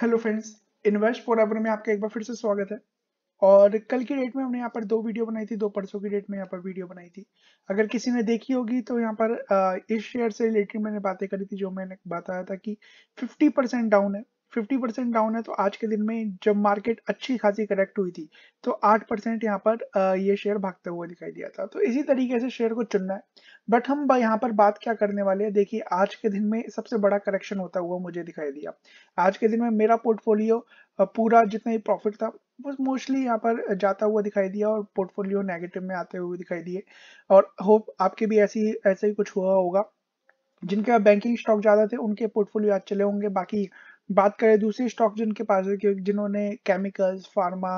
hello friends invest for ever में आपका एक बार फिर से स्वागत है और कल की डेट में हमने यहाँ पर दो वीडियो बनाई थी दो परसों की डेट में यहाँ पर वीडियो बनाई थी अगर किसी ने देखी होगी तो यहाँ पर इस शेयर से रिलेटेड मैंने बातें करी थी जो मैंने बताया था कि 50 परसेंट डाउन है फिफ्टी परसेंट डाउन है तो आज के दिन में जब मार्केट अच्छी खासी करेक्ट हुई थी तो आठ परसेंट यहाँ पर ये शेयर भागते हुए दिखाई दिया था तो इसी तरीके से शेयर को चुनना है बट हम यहाँ पर बात क्या करने वाले हैं देखिए आज के दिन में सबसे बड़ा करेक्शन होता हुआ मुझे दिखाई दिया आज के दिन में मेरा पोर्टफोलियो पूरा जितना ही प्रॉफिट था वो मोस्टली यहाँ पर जाता हुआ दिखाई दिया और पोर्टफोलियो नेगेटिव में आते हुए दिखाई दिए और होप आपके भी ऐसी ऐसा ही कुछ हुआ होगा जिनके बैंकिंग स्टॉक ज़्यादा थे उनके पोर्टफोलियो आज चले होंगे बाकी बात करें दूसरे स्टॉक जिनके पास है जिन्होंने केमिकल्स फार्मा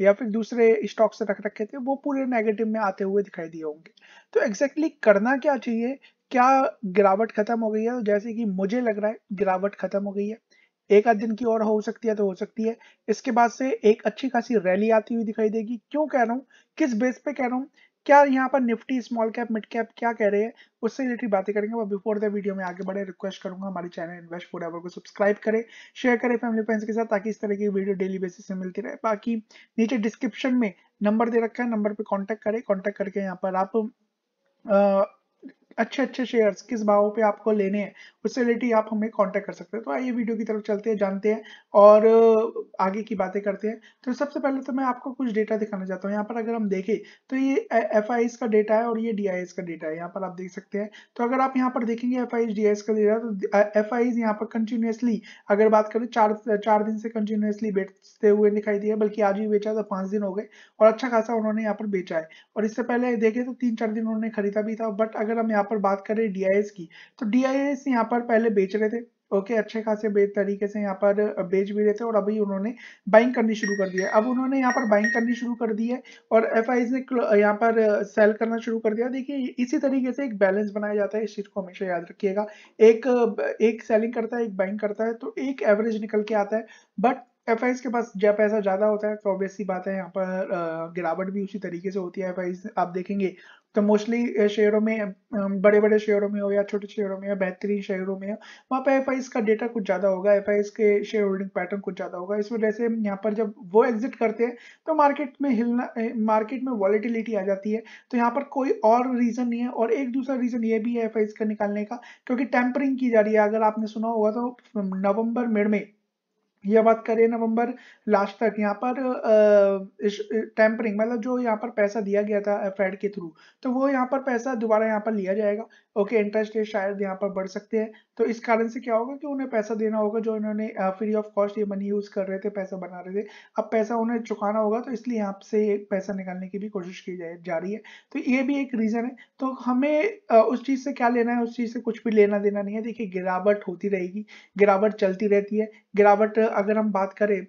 या फिर दूसरे स्टॉक से रख रखे थे वो पूरे नेगेटिव में आते हुए दिखाई दिए होंगे तो एग्जैक्टली exactly करना क्या चाहिए क्या गिरावट खत्म हो गई है जैसे कि मुझे लग रहा है गिरावट खत्म हो गई है एक आध दिन की और हो सकती है तो हो सकती है इसके बाद से एक अच्छी खासी रैली आती हुई दिखाई देगी क्यों कह रहा हूँ किस बेस पे कह रहा हूँ क्या यहाँ पर Nifty small cap mid cap क्या कह रहे हैं उससे रिलेटेड बातें करेंगे और बिफोर द वीडियो में आगे बढ़े रिक्वेस्ट करूंगा हमारे चैनल इन्वेस्ट एवर को सब्सक्राइब करें शेयर करें फैमिली फ्रेंड्स के साथ ताकि इस तरह की वीडियो डेली बेसिस में मिलती रहे बाकी नीचे डिस्क्रिप्शन में नंबर दे रखा है नंबर पर कॉन्टैक्ट करें कॉन्टैक्ट करके यहाँ पर आप आ, अच्छे अच्छे शेयर्स किस भाव पे आपको लेने हैं उससे आप हमें कांटेक्ट कर सकते हैं तो आइए वीडियो की तरफ चलते हैं जानते हैं और आगे की बातें करते हैं तो सबसे पहले तो मैं आपको कुछ डेटा दिखाना चाहता हूँ यहाँ पर अगर हम देखें तो ये एफ का डेटा है और ये डी का डेटा है यहाँ पर आप देख सकते हैं तो अगर आप यहाँ पर देखेंगे एफ आई का डेटा तो एफ आई यहाँ पर कंटिन्यूसली अगर बात करें चार चार दिन से कंटिन्यूसली बेचते हुए दिखाई दिए बल्कि आज ही बेचा तो पाँच दिन हो गए और अच्छा खासा उन्होंने यहाँ पर बेचा है और इससे पहले देखे तो तीन चार दिन उन्होंने खरीदा भी था बट अगर हम यहाँ पर बात करें डी की तो डी यहाँ पर पर पहले बेच रहे थे ओके okay, अच्छे खासे तरीके से यहाँ पर बेच भी रहे थे और अभी उन्होंने बाइंग करनी शुरू कर दी है अब उन्होंने यहाँ पर बाइंग करनी शुरू कर दी है और एफ ने यहाँ पर सेल करना शुरू कर दिया देखिए इसी तरीके से एक बैलेंस बनाया जाता है इस चीज़ को हमेशा याद रखिएगा एक एक सेलिंग करता है एक बाइंग करता है तो एक एवरेज निकल के आता है बट एफ के पास जब पैसा ज़्यादा होता है तो ऑब्वियसली बात है यहाँ पर गिरावट भी उसी तरीके से होती है एफ आप देखेंगे तो मोस्टली शेयरों में बड़े बड़े शेयरों में हो या छोटे शेयरों में या बेहतरीन शेयरों में हो वहाँ पर एफ का डेटा कुछ ज़्यादा होगा एफ के शेयर होल्डिंग पैटर्न कुछ ज़्यादा होगा इस वजह से यहाँ पर जब वो एग्जिट करते हैं तो मार्केट में हिलना मार्केट में वॉलिटिलिटी आ जाती है तो यहाँ पर कोई और रीज़न नहीं है और एक दूसरा रीज़न ये भी है एफ का निकालने का क्योंकि टेम्परिंग की जा रही है अगर आपने सुना होगा तो नवम्बर मिड में यह बात करें नवंबर लास्ट तक यहाँ पर टेम्परिंग मतलब जो यहाँ पर पैसा दिया गया था फेड के थ्रू तो वो यहाँ पर पैसा दोबारा यहाँ पर लिया जाएगा ओके इंटरेस्ट रेट शायद यहाँ पर बढ़ सकते हैं तो इस कारण से क्या होगा कि उन्हें पैसा देना होगा जो इन्होंने फ्री ऑफ कॉस्ट ये मनी यूज़ कर रहे थे पैसा बना रहे थे अब पैसा उन्हें चुकाना होगा तो इसलिए यहाँ से पैसा निकालने की भी कोशिश की जाए जा रही है तो ये भी एक रीज़न है तो हमें उस चीज़ से क्या लेना है उस चीज़ से कुछ भी लेना देना नहीं है देखिए गिरावट होती रहेगी गिरावट चलती रहती है गिरावट अगर हम बात करें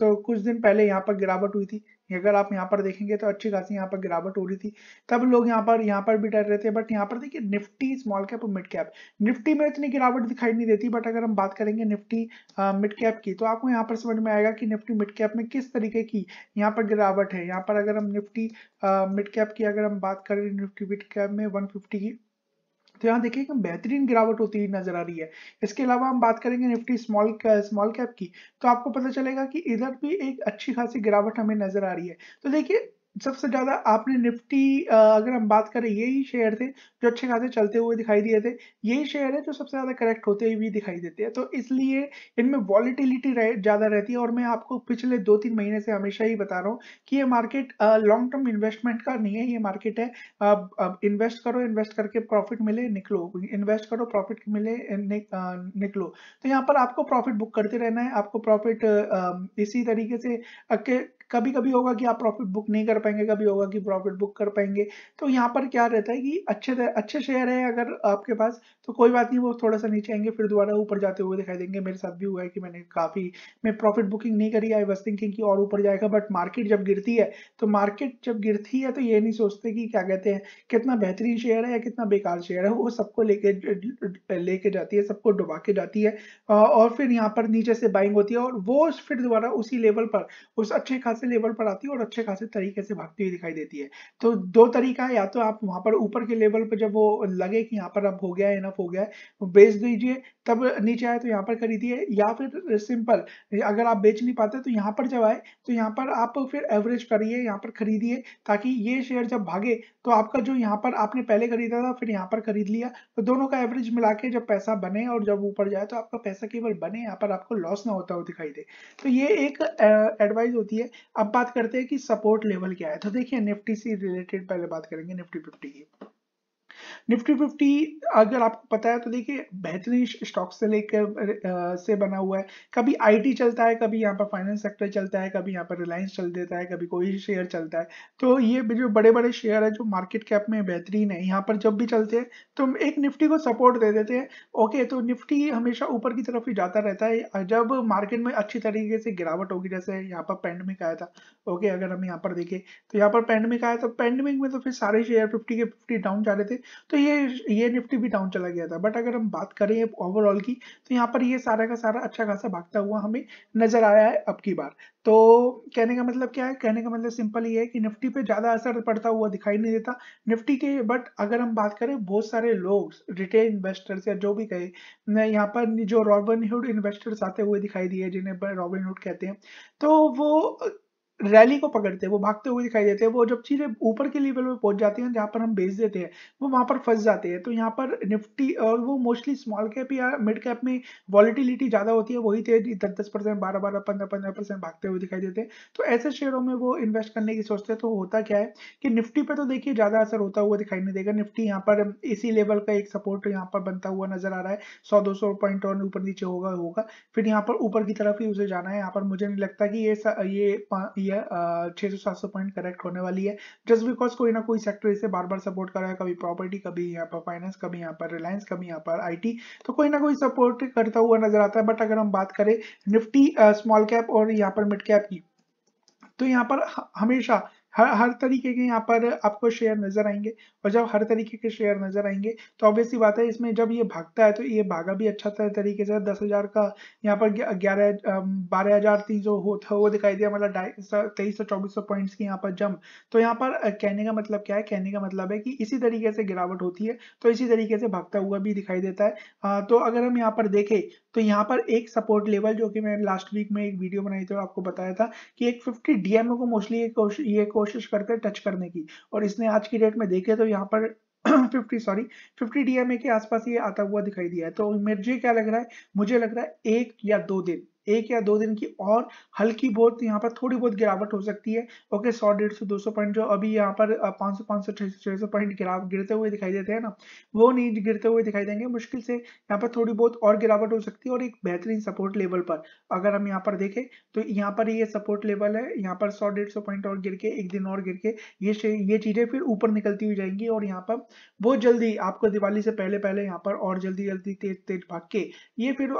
तो कुछ दिन पहले यहाँ पर गिरावट हुई थी अगर आप यहाँ पर देखेंगे तो अच्छी खासी यहाँ पर गिरावट हो रही थी तब लोग यहाँ पर यहाँ पर भी डर रहे थे बट यहाँ पर देखिए निफ्टी स्मॉल कैप और मिड कैप निफ्टी में इतनी गिरावट दिखाई नहीं देती बट अगर हम बात करेंगे निफ्टी मिड कैप की तो आपको यहाँ पर समझ में आएगा कि निफ्टी मिड कैप में किस तरीके की यहाँ पर गिरावट है यहाँ पर अगर हम निफ्टी मिड कैप की अगर हम बात करें निफ्टी मिड कैप में वन की तो यहाँ देखिए कि बेहतरीन गिरावट होती हुई नजर आ रही है इसके अलावा हम बात करेंगे निफ्टी स्मॉल स्मॉल कैप की तो आपको पता चलेगा कि इधर भी एक अच्छी खासी गिरावट हमें नजर आ रही है तो देखिए सबसे ज्यादा आपने निफ्टी अगर हम बात करें यही शेयर थे जो अच्छे खासे चलते हुए दिखाई दिए थे यही शेयर है जो सबसे ज्यादा करेक्ट होते हुए दिखाई देते हैं तो इसलिए इनमें वॉलिटिलिटी रह, ज्यादा रहती है और मैं आपको पिछले दो तीन महीने से हमेशा ही बता रहा हूँ कि ये मार्केट लॉन्ग टर्म इन्वेस्टमेंट का नहीं है ये मार्केट है इन्वेस्ट करो इन्वेस्ट करके प्रॉफिट मिले निकलो इन्वेस्ट करो प्रॉफिट मिले निकलो तो यहाँ पर आपको प्रॉफिट बुक करते रहना है आपको प्रॉफिट इसी तरीके से कभी कभी होगा कि आप प्रॉफिट बुक नहीं कर पाएंगे कभी होगा कि प्रॉफिट बुक कर पाएंगे तो यहाँ पर क्या रहता है कि अच्छे अच्छे शेयर है अगर आपके पास तो कोई बात नहीं वो थोड़ा सा नीचे आएंगे फिर दोबारा ऊपर जाते हुए दिखाई देंगे मेरे साथ भी हुआ है कि मैंने काफ़ी मैं प्रॉफिट बुकिंग नहीं करी आई वॉज थिंकिंग की और ऊपर जाएगा बट मार्केट जब गिरती है तो मार्केट जब गिरती है तो ये नहीं सोचते कि क्या कहते हैं कितना बेहतरीन शेयर है या कितना बेकार शेयर है वो सबको लेके लेके जाती है सबको डुबा के जाती है और फिर यहाँ पर नीचे से बाइंग होती है और वो फिर दोबारा उसी लेवल पर उस अच्छे खास खासे लेवल पर आती है और अच्छे खासे तरीके से भागती हुई दिखाई देती है तो दो तरीका है या तो आप वहां पर ऊपर के लेवल पर जब वो लगे कि यहाँ पर अब हो गया है इनफ हो गया है बेच दीजिए तब नीचे आए तो यहाँ पर खरीदिए या फिर सिंपल अगर आप बेच नहीं पाते तो यहाँ पर जब आए तो यहाँ पर आप फिर एवरेज करिए यहाँ पर खरीदिए ताकि ये शेयर जब भागे तो आपका जो यहाँ पर आपने पहले खरीदा था फिर यहाँ पर खरीद लिया तो दोनों का एवरेज मिला के जब पैसा बने और जब ऊपर जाए तो आपका पैसा केवल बने यहाँ पर आपको लॉस ना होता हो दिखाई दे तो ये एक एडवाइस होती है अब बात करते हैं कि सपोर्ट लेवल क्या है तो देखिए निफ्टी से रिलेटेड पहले बात करेंगे निफ्टी फिफ्टी की निफ्टी फिफ्टी अगर आपको पता है तो देखिए बेहतरीन स्टॉक से लेकर से बना हुआ है कभी आईटी चलता है कभी यहाँ पर फाइनेंस सेक्टर चलता है कभी यहाँ पर रिलायंस चल देता है कभी कोई शेयर चलता है तो ये जो बड़े बड़े शेयर है जो मार्केट कैप में बेहतरीन है यहाँ पर जब भी चलते हैं तो एक निफ्टी को सपोर्ट दे देते हैं ओके तो निफ्टी हमेशा ऊपर की तरफ ही जाता रहता है जब मार्केट में अच्छी तरीके से गिरावट होगी जैसे यहाँ पर पेंडेमिक आया था ओके अगर हम यहाँ पर देखें तो यहाँ पर पेंडेमिक आया था तो पेंडेमिक में तो फिर सारे शेयर फिफ्टी के फिफ्टी डाउन जा रहे थे तो ये ये निफ्टी भी डाउन चला गया था बट अगर हम बात करें ओवरऑल की तो यहाँ पर ये सारा का सारा अच्छा खासा भागता हुआ हमें नजर आया है अब की बार तो कहने का मतलब क्या है कहने का मतलब सिंपल ये है कि निफ्टी पे ज़्यादा असर पड़ता हुआ दिखाई नहीं देता निफ्टी के बट अगर हम बात करें बहुत सारे लोग रिटेल इन्वेस्टर्स या जो भी कहे यहाँ पर जो रॉबिनहुड इन्वेस्टर्स आते हुए दिखाई दिए जिन्हें रॉबिनहुड कहते हैं तो वो रैली को पकड़ते हैं वो भागते हुए दिखाई देते हैं वो जब चीजें ऊपर के लेवल पे पहुंच जाती हैं जहां पर हम बेच देते हैं वो वहां पर फंस जाते हैं तो यहाँ पर निफ्टी और वो मोस्टली स्मॉल कैप या मिड कैप में वॉलिटिलिटी ज्यादा होती है वही थे दस दस परसेंट बारह बारह पंद्रह पंद्रह परसेंट भागते हुए दिखाई देते हैं तो ऐसे शेयरों में वो इन्वेस्ट करने की सोचते हैं तो होता क्या है कि निफ्टी पे तो देखिए ज्यादा असर होता हुआ दिखाई नहीं देगा निफ्टी यहाँ पर इसी लेवल का एक सपोर्ट यहाँ पर बनता हुआ नजर आ रहा है सौ दो सौ पॉइंट और ऊपर नीचे होगा होगा फिर यहाँ पर ऊपर की तरफ ही उसे जाना है यहाँ पर मुझे नहीं लगता कि ये ये है छह सौ सात सौ पॉइंट करेक्ट होने वाली है जस्ट बिकॉज कोई ना कोई सेक्टर इसे बार बार सपोर्ट कर रहा है कभी प्रॉपर्टी कभी यहाँ पर फाइनेंस कभी यहाँ पर रिलायंस कभी यहाँ पर आई तो कोई ना कोई सपोर्ट करता हुआ नजर आता है बट अगर हम बात करें निफ्टी स्मॉल कैप और यहाँ पर मिड कैप की तो यहाँ पर हमेशा हर हर तरीके के यहाँ पर आपको शेयर नजर आएंगे और जब हर तरीके के शेयर नजर आएंगे तो ऑब्वियसली बात है इसमें जब ये भागता है तो ये भागा भी अच्छा तरीके से दस हजार का यहाँ पर ग्यारह बारह हजार तीन सौ हो था वो दिखाई दिया मतलब तेईस सौ चौबीस सौ पॉइंट्स की यहाँ पर जम तो यहाँ पर कहने का मतलब क्या है कहने का मतलब है कि इसी तरीके से गिरावट होती है तो इसी तरीके से भागता हुआ भी दिखाई देता है तो अगर हम यहाँ पर देखें तो यहाँ पर एक सपोर्ट लेवल जो कि मैं लास्ट वीक में एक वीडियो बनाई थी और आपको बताया था कि एक फिफ्टी डीएमओ को मोस्टली ये कोशिश करते टच करने की और इसने आज की डेट में देखे तो यहाँ पर 50 सॉरी 50 डीएमए के आसपास ये आता हुआ दिखाई दिया है तो मुझे क्या लग रहा है मुझे लग रहा है एक या दो दिन एक या दो दिन की और हल्की बहुत यहाँ पर थोड़ी बहुत गिरावट हो सकती है ओके सौ डेढ़ सौ दो सौ पॉइंट जो अभी यहाँ पर पाँच सौ पाँच सौ छह सौ छह सौ पॉइंट गिराव गिरते हुए दिखाई देते हैं ना वो नहीं गिरते हुए दिखाई देंगे मुश्किल से यहाँ पर थोड़ी बहुत और गिरावट हो सकती है और एक बेहतरीन सपोर्ट लेवल पर अगर हम यहाँ पर देखें तो यहाँ पर ये सपोर्ट लेवल है यहाँ पर सौ डेढ़ सौ पॉइंट और गिर के एक दिन और गिर के ये ये चीज़ें फिर ऊपर निकलती हुई जाएंगी और यहाँ पर बहुत जल्दी आपको दिवाली से पहले पहले यहाँ पर और जल्दी जल्दी तेज तेज भाग के ये फिर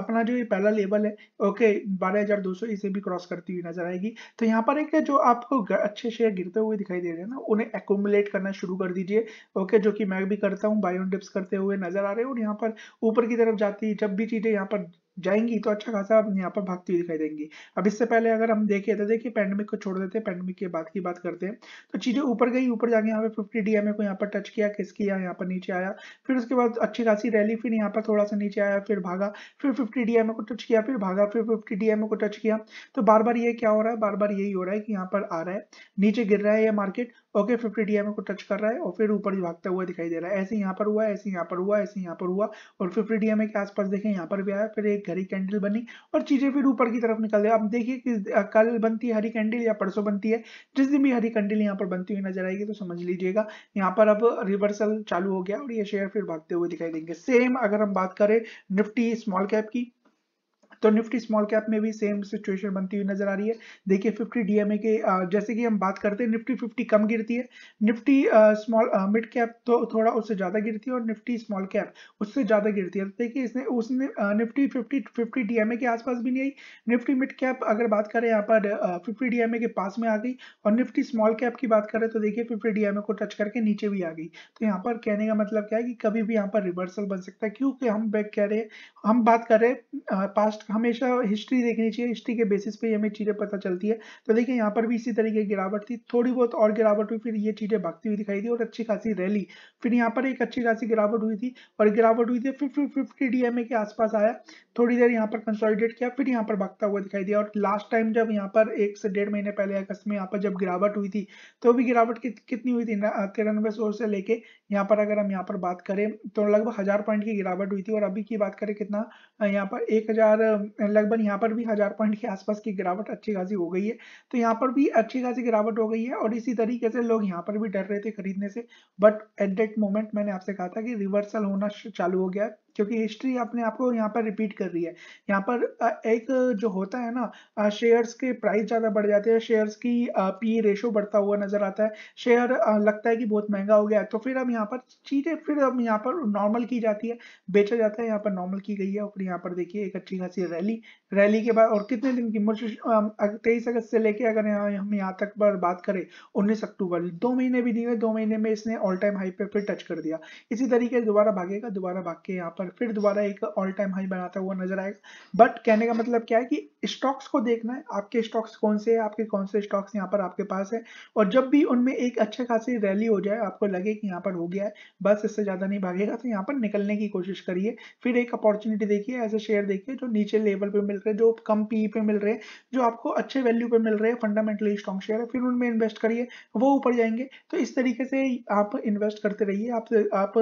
अपना जो ये पहला लेवल है ओके बारह हजार दो सौ इसे भी क्रॉस करती हुई नजर आएगी तो यहाँ पर एक जो आपको अच्छे शेयर गिरते हुए दिखाई दे रहे हैं ना उन्हें एकोमुलेट करना शुरू कर दीजिए ओके जो कि मैं भी करता हूँ बायोन डिप्स करते हुए नजर आ रहे हैं और यहाँ पर ऊपर की तरफ जाती जब भी चीजें यहाँ पर जाएंगी तो अच्छा खासा अब यहाँ पर भागती हुई दिखाई देंगी अब इससे पहले अगर हम देखें तो देखिए पैंडमिक को छोड़ देते हैं पैंडमिक के बाद की बात करते हैं तो चीज़ें ऊपर गई ऊपर जाके यहाँ पे फिफ्टी डी को यहाँ पर टच किया किस किया यहाँ पर नीचे आया फिर उसके बाद अच्छी खासी रैली फिर यहाँ पर थोड़ा सा नीचे आया फिर भागा फिर फिफ्टी डी को टच किया फिर भागा फिर फिफ्टी डी को टच किया तो बार बार ये क्या हो रहा है बार बार यही हो रहा है कि यहाँ पर आ रहा है नीचे गिर रहा है ये मार्केट ओके फिफ्टी डी को टच कर रहा है और फिर ऊपर भागता हुआ दिखाई दे रहा है ऐसे यहाँ पर हुआ ऐसे यहाँ पर हुआ ऐसे यहाँ पर हुआ और फिफ्टी डी के आसपास देखें यहाँ पर भी आया फिर एक हरी कैंडल बनी और चीजें फिर ऊपर की तरफ निकल गई आप देखिए कि कल बनती है हरी कैंडल या परसों बनती है जिस दिन भी हरी कैंडल यहाँ पर बनती हुई नजर आएगी तो समझ लीजिएगा यहाँ पर अब रिवर्सल चालू हो गया और ये शेयर फिर भागते हुए दिखाई देंगे सेम अगर हम बात करें निफ्टी स्मॉल कैप की तो निफ्टी स्मॉल कैप में भी सेम सिचुएशन बनती हुई नजर आ रही है देखिए फिफ्टी डीएमए के जैसे कि हम बात करते हैं निफ्टी फिफ्टी कम गिरती है निफ्टी स्मॉल मिड कैप तो थोड़ा उससे ज्यादा गिरती है और निफ्टी स्मॉल कैप उससे ज्यादा गिरती है देखिए इसने उसने निफ्टी फिफ्टी फिफ्टी डीएमए के आसपास भी नहीं आई निफ्टी मिड कैप अगर बात करें यहाँ पर फिफ्टी डीएमए के पास में आ गई और निफ्टी स्मॉल कैप की बात करें तो देखिए फिफ्टी डीएमए को टच करके नीचे भी आ गई तो यहाँ पर कहने का मतलब क्या है कि कभी भी यहाँ पर रिवर्सल बन सकता है क्योंकि हम बैक कह रहे हैं हम बात कर रहे हैं पास्ट हमेशा हिस्ट्री देखनी चाहिए हिस्ट्री के बेसिस पे हमें चीज़ें पता चलती है तो देखिए यहाँ पर भी इसी तरीके की गिरावट थी थोड़ी बहुत और गिरावट हुई फिर ये चीज़ें भागती हुई दिखाई दी और अच्छी खासी रैली फिर यहाँ पर एक अच्छी खासी गिरावट हुई थी और गिरावट हुई थी फिर फिफ्टी डी के आसपास आया थोड़ी देर यहाँ पर कंसोलिडेट किया फिर यहाँ पर भागता हुआ दिखाई दिया और लास्ट टाइम जब यहाँ पर एक से डेढ़ महीने पहले अगस्त में यहाँ पर जब गिरावट हुई थी तो भी गिरावट कितनी हुई थी तिरानवे सौ से लेके यहाँ पर अगर हम यहाँ पर बात करें तो लगभग हज़ार पॉइंट की गिरावट हुई थी और अभी की बात करें कितना यहाँ पर एक हज़ार लगभग यहाँ पर भी हज़ार पॉइंट के आसपास की गिरावट अच्छी खासी हो गई है तो यहाँ पर भी अच्छी खासी गिरावट हो गई है और इसी तरीके से लोग यहाँ पर भी डर रहे थे खरीदने से बट एट दैट मोमेंट मैंने आपसे कहा था कि रिवर्सल होना चालू हो गया क्योंकि हिस्ट्री अपने आप को यहाँ पर रिपीट कर रही है यहाँ पर एक जो होता है ना शेयर्स के प्राइस ज़्यादा बढ़ जाते हैं शेयर्स की पी रेशो e बढ़ता हुआ नज़र आता है शेयर लगता है कि बहुत महंगा हो गया तो फिर अब यहाँ पर चीज़ें फिर अब यहाँ पर नॉर्मल की जाती है बेचा जाता है यहाँ पर नॉर्मल की गई है और फिर यहाँ पर देखिए एक अच्छी खासी रैली रैली के बाद और कितने दिन की मुझे तेईस अगस्त से लेके अगर हम यहाँ तक पर बात करें उन्नीस अक्टूबर दो महीने भी दिए दो महीने में इसने ऑल टाइम हाई पे फिर टच कर दिया इसी तरीके से दोबारा भागेगा दोबारा भाग के यहाँ पर फिर दोबारा एक ऑल टाइम हाई बनाता हुआ नजर आएगा बट कहने का मतलब क्या है कि स्टॉक्स को देखना है आपके स्टॉक्स कौन से हैं आपके कौन से स्टॉक्स यहाँ पर आपके पास है और जब भी उनमें एक अच्छे खासी रैली हो जाए आपको लगे कि यहाँ पर हो गया है बस इससे ज़्यादा नहीं भागेगा तो यहाँ पर निकलने की कोशिश करिए फिर एक अपॉर्चुनिटी देखिए ऐसे शेयर देखिए जो नीचे लेवल पर मिल रहे जो कम पी पे मिल रहे जो आपको अच्छे वैल्यू पे मिल रहे हैं फंडामेंटली स्ट्रॉन्ग शेयर है फिर उनमें इन्वेस्ट करिए वो ऊपर जाएंगे तो इस तरीके से आप इन्वेस्ट करते रहिए आप आप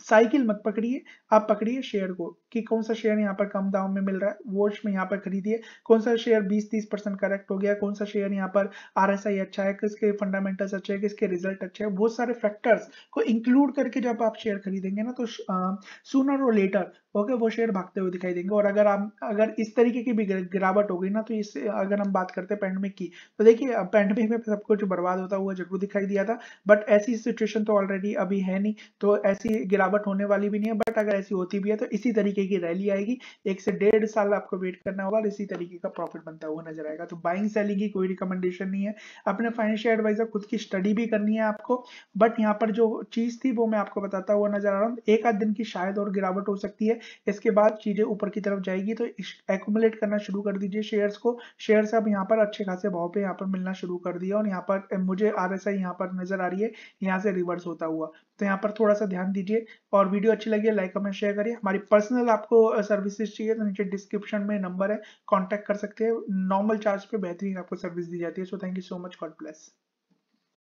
साइकिल मत पकड़िए आप पकड़िए शेयर को कि कौन सा शेयर यहाँ पर कम दाम में मिल रहा है वोच में यहाँ पर खरीदिए कौन सा शेयर 20-30 परसेंट करेक्ट हो गया कौन सा शेयर यहाँ पर आई अच्छा है किसके फंडामेंटल्स अच्छे हैं किसके रिजल्ट अच्छे हैं बहुत सारे फैक्टर्स को इंक्लूड करके जब आप शेयर खरीदेंगे ना तो सुनर और लेटर ओके वो शेयर भागते हुए दिखाई देंगे और अगर आप अगर इस तरीके की भी गिरावट हो गई ना तो इस अगर हम बात करते हैं पैंडमिक की तो देखिए पैंडमिक में सब कुछ बर्बाद होता हुआ जरूर दिखाई दिया था बट ऐसी सिचुएशन तो ऑलरेडी अभी है नहीं तो ऐसी गिरावट होने वाली भी नहीं है बट अगर ऐसी होती भी है तो इसी तरीके की रैली आएगी एक से डेढ़ साल आपको वेट करना होगा और इसी तरीके का प्रॉफिट बनता हुआ नजर आएगा तो बाइंग सेलिंग की कोई रिकमेंडेशन नहीं है अपने फाइनेंशियल एडवाइजर खुद की स्टडी भी करनी है आपको बट यहाँ पर जो चीज थी वो मैं आपको बताता हुआ नजर आ रहा हूँ एक आध दिन की शायद और गिरावट हो सकती है इसके बाद चीज़ें ऊपर की तरफ जाएगी तो एकोमुलेट करना शुरू कर दीजिए शेयर्स को शेयर्स अब यहाँ पर अच्छे खासे भाव पे यहाँ पर मिलना शुरू कर दिया और यहाँ पर मुझे आर एस पर नजर आ रही है यहाँ से रिवर्स होता हुआ तो यहाँ पर थोड़ा सा ध्यान दीजिए और वीडियो अच्छी लगी लाइक कमेंट शेयर करिए हमारी पर्सनल आपको सर्विसेज चाहिए तो नीचे डिस्क्रिप्शन में नंबर है कॉन्टैक्ट कर सकते हैं नॉर्मल चार्ज पे बेहतरीन आपको सर्विस दी जाती है so thank you so much God bless